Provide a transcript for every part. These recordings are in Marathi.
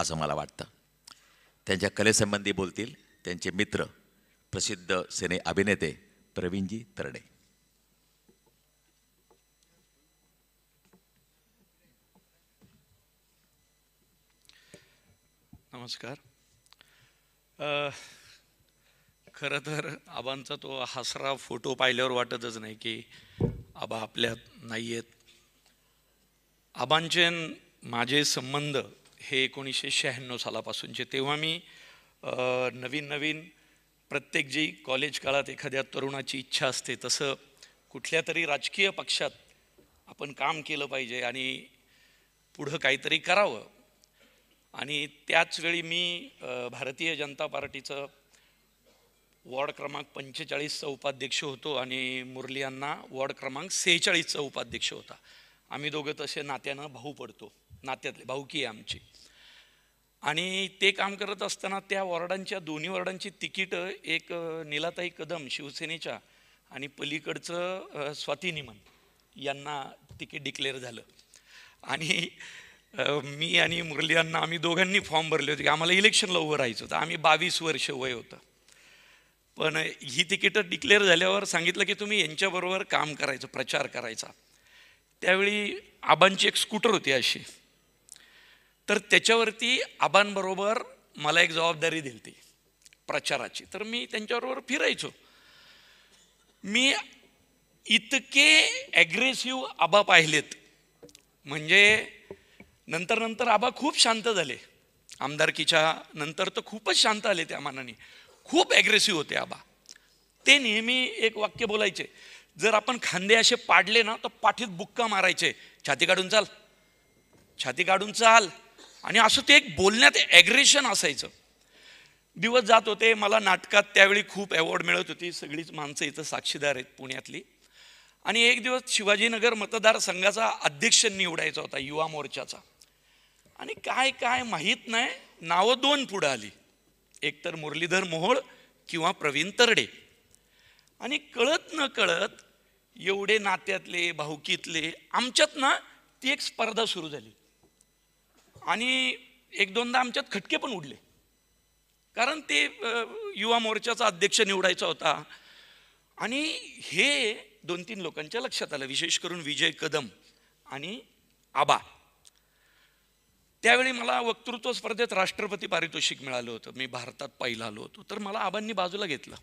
असं मला वाटतं त्यांच्या कलेसंबंधी बोलतील त्यांचे मित्र प्रसिद्ध सिने अभिनेते प्रवीणजी तरडे नमस्कार खरं तर आबांचा तो हसरा फोटो पाहिल्यावर वाटतच नाही की आबा आपल्यात नाही आहेत आबांचे माझे संबंध हे एकोणीसशे शहाण्णव सालापासूनचे तेव्हा मी नवीन नवीन प्रत्येक जी कॉलेज काळात एखाद्या तरुणाची इच्छा असते तसं कुठल्या तरी राजकीय पक्षात आपण काम केलं पाहिजे आणि पुढं काहीतरी करावं आणि त्याचवेळी मी भारतीय जनता पार्टीचं वॉर्ड क्रमांक पंचेचाळीसचा उपाध्यक्ष होतो आणि मुरली यांना वॉर्ड क्रमांक सेहेचाळीसचा उपाध्यक्ष होता आम्ही दोघं तसे नात्यानं भाऊ पडतो नात्यातले भाऊकी आहे आमची आणि ते काम करत असताना त्या वॉर्डांच्या दोन्ही वॉर्डांची तिकीटं एक निलाताई कदम शिवसेनेच्या आणि पलीकडचं स्वाती निमन यांना तिकीट डिक्लेअर झालं आणि मी आणि मुरली यांना आम्ही दोघांनी फॉर्म भरले होते की आम्हाला इलेक्शनला उभं राहायचं होतं आम्ही बावीस वर्ष वय होतं पण ही तिकीटं डिक्लेअर झाल्यावर सांगितलं की तुम्ही यांच्याबरोबर काम करायचं प्रचार करायचा त्यावेळी आबांची एक स्कूटर होती अशी तर त्याच्यावरती आबांबरोबर मला एक जबाबदारी दिली ती प्रचाराची तर मी त्यांच्याबरोबर फिरायचो मी इतके ॲग्रेसिव्ह आबा पाहिलेत म्हणजे नंतर नंतर आबा खूप शांत झाले आमदारकीच्या नंतर तर खूपच शांत आले त्या मानाने खूप ॲग्रेसिव्ह होते आबा ते नेहमी एक वाक्य बोलायचे जर आपण खांदे असे पाडले ना तर पाठीत बुक्का मारायचे छाती काढून चाल छाती काढून चाल आणि असं ते एक बोलण्यात ॲग्रेशन असायचं दिवस जात होते मला नाटकात त्यावेळी खूप अवॉर्ड मिळत होती सगळीच माणसं इथं साक्षीदार आहेत पुण्यातली आणि एक दिवस शिवाजीनगर मतदारसंघाचा अध्यक्ष निवडायचा होता युवा मोर्चाचा आणि काय काय माहीत नाही नावं दोन पुढं आली एकतर मुरलीधर मोहोळ किंवा प्रवीण तरडे आणि कळत न कळत एवढे नात्यातले भाऊकीतले आमच्यात ना ती एक स्पर्धा सुरू झाली आणि एक दोनदा आमच्यात खटके पण उडले कारण ते युवा मोर्चाचा अध्यक्ष निवडायचा होता आणि हे दोन तीन लोकांच्या लक्षात आलं विशेष करून विजय कदम आणि आबा त्यावेळी मला वक्तृत्व स्पर्धेत राष्ट्रपती पारितोषिक मिळालं होतं मी भारतात पहिला आलो होतो तर मला आबांनी बाजूला घेतलं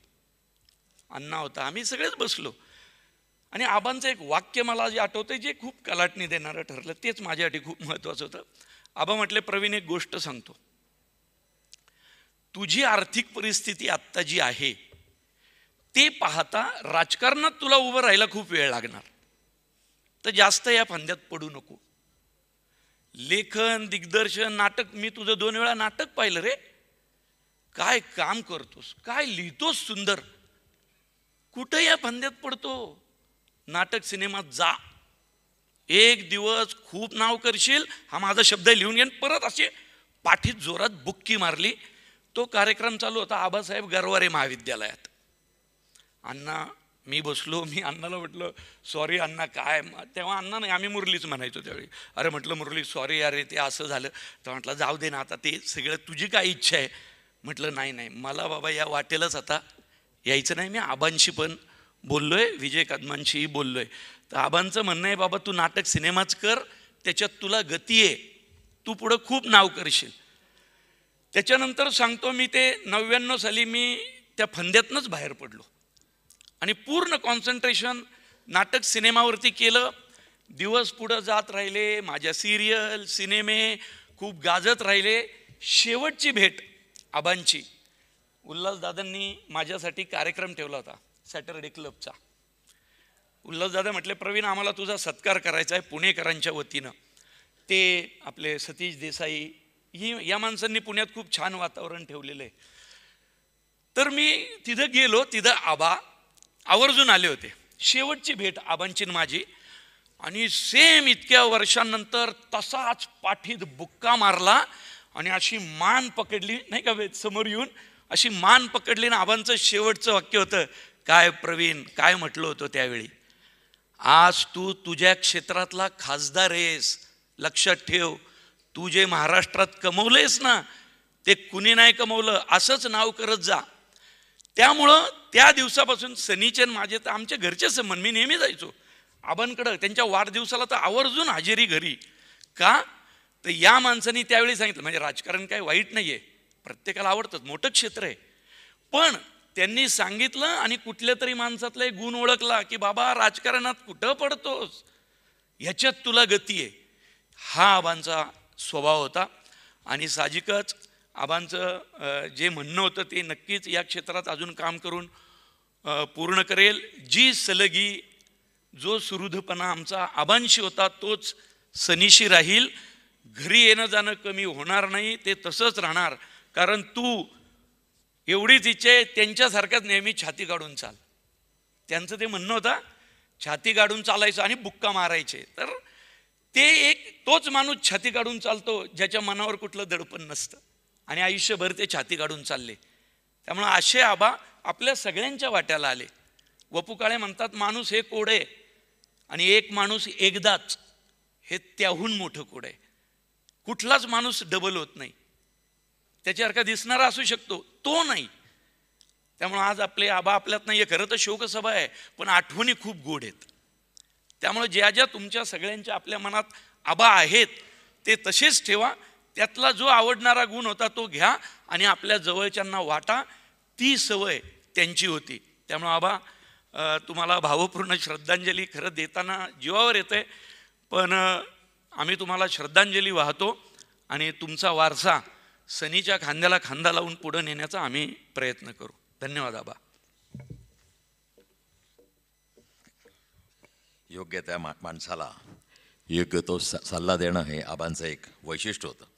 अण्णा होता आम्ही सगळेच बसलो आणि आबांचं एक वाक्य मला जे आठवतं जे खूप कलाटणी देणारं ठरलं तेच माझ्यासाठी खूप महत्त्वाचं होतं आबा म्हटले प्रवीण एक गोष्ट सांगतो तुझी आर्थिक परिस्थिती आत्ता जी आहे ते पाहता राजकारणात तुला उभं राहायला खूप वेळ लागणार तर जास्त या फांद्यात पडू नको लेखन दिग्दर्शन नाटक मी तुझं दोन वेळा नाटक पाहिलं रे काय काम करतोस काय लिहितोस सुंदर कुठं या फांद्यात पडतो नाटक सिनेमात जा एक दिवस खूप नाव करशील हा माझा शब्द लिहून घेईन परत असे पाठीत जोरात बुक्की मारली तो कार्यक्रम चालू होता आबासाहेब गरवारे महाविद्यालयात अण्णा मी बसलो मी अण्णाला म्हटलं सॉरी अण्णा काय तेव्हा अण्णा नाही आम्ही मुरलीच म्हणायचो त्यावेळी अरे म्हटलं मुरली सॉरी अरे ते असं झालं तर म्हटलं जाऊ दे ना आता ते सगळं तुझी काय इच्छा आहे म्हटलं नाही नाही मला बाबा या वाटेलच आता यायचं नाही मी आबांशी पण बोललो आहे विजय कदमांशीही बोललो आहे तर आबांचं म्हणणं आहे बाबा तू नाटक सिनेमाच कर त्याच्यात तुला गती आहे तू पुढं खूप नाव करशील त्याच्यानंतर सांगतो मी ते नव्याण्णव साली मी त्या फंद्यातनंच बाहेर पडलो आणि पूर्ण कॉन्सन्ट्रेशन नाटक सिनेमावरती केलं दिवस पुढं जात राहिले माझ्या सिरियल सिनेमे खूप गाजत राहिले शेवटची भेट आबांची उल्हासदादांनी माझ्यासाठी कार्यक्रम ठेवला होता सॅटरडे क्लबचा उल्हासदादा म्हटले प्रवीण आम्हाला तुझा सत्कार करायचा आहे पुणेकरांच्या वतीनं ते आपले सतीश देसाई ही या माणसांनी पुण्यात खूप छान वातावरण ठेवलेलं आहे तर मी तिथं गेलो तिथं आबा आवर्जून आले होते शेवटची भेट आबांची माझी आणि सेम इतक्या वर्षांनंतर तसाच पाठीत बुक्का मारला आणि अशी मान पकडली नाही का समोर येऊन अशी मान पकडली ना आबांचं शेवटचं वाक्य होतं काय प्रवीण काय म्हटलं होतं त्यावेळी आज तू तुझ्या क्षेत्रातला खासदार आहेस लक्षात ठेव तू जे महाराष्ट्रात कमवलेस ना ते कुणी नाही कमवलं असंच नाव करत जा त्यामुळं त्या दिवसापासून सनीचन माझे तर आमच्या घरचे समन मी नेहमी जायचो आबांकडं त्यांच्या वाढदिवसाला तर आवर्जून हजेरी घरी का तर या माणसांनी त्यावेळी सांगितलं म्हणजे राजकारण काय वाईट नाही आहे प्रत्येकाला आवडतं मोठं क्षेत्र आहे पण त्यांनी सांगितलं आणि कुठल्या तरी माणसातला एक गुण ओळखला की बाबा राजकारणात कुठं पडतोस ह्याच्यात तुला गती आहे हा आबांचा स्वभाव होता आणि साहजिकच आबांचं जे म्हणणं होतं ते नक्कीच या क्षेत्रात अजून काम करून पूर्ण करेल जी सलगी जो सुरुधपणा आमचा आबांशी होता तोच सनीशी राहील घरी येणं जाणं कमी होणार नाही ते तसंच राहणार कारण तू एवढीच इच्छा आहे त्यांच्यासारखंच नेहमी छाती काढून चाल त्यांचं ते म्हणणं होतं छाती काढून चालायचं आणि बुक्का मारायचे तर ते एक तोच माणूस छाती काढून चालतो ज्याच्या मनावर कुठलं दडपण नसतं आणि आयुष्यभर ते छाती काढून चालले त्यामुळं असे आबा आपल्या सगळ्यांच्या वाट्याला आले वपू काळे म्हणतात माणूस हे कोड आहे आणि एक माणूस एकदाच हे त्याहून मोठं कोड आहे कुठलाच माणूस डबल होत नाही त्याच्यासारखा दिसणारा असू शकतो तो नाही त्यामुळं आज आपले आबा आपल्यात नाही आहे खरं तर शोकसभा आहे पण आठवणी खूप गोड आहेत त्यामुळं ज्या ज्या तुमच्या सगळ्यांच्या आपल्या मनात आबा आहेत ते तसेच ठेवा त्यातला जो आवडणारा गुण होता तो घ्या आणि आपल्या जवळच्यांना वाटा ती सवय त्यांची होती त्यामुळं आबा तुम्हाला भावपूर्ण श्रद्धांजली खरं देताना जीवावर येते पण आम्ही तुम्हाला श्रद्धांजली वाहतो आणि तुमचा वारसा सनीच्या खांद्याला खांदा लावून पुढे नेण्याचा आम्ही प्रयत्न करू धन्यवाद आबा योग्य त्या माणसाला योग्य तो सल्ला देणं हे आबांचं एक वैशिष्ट्य होतं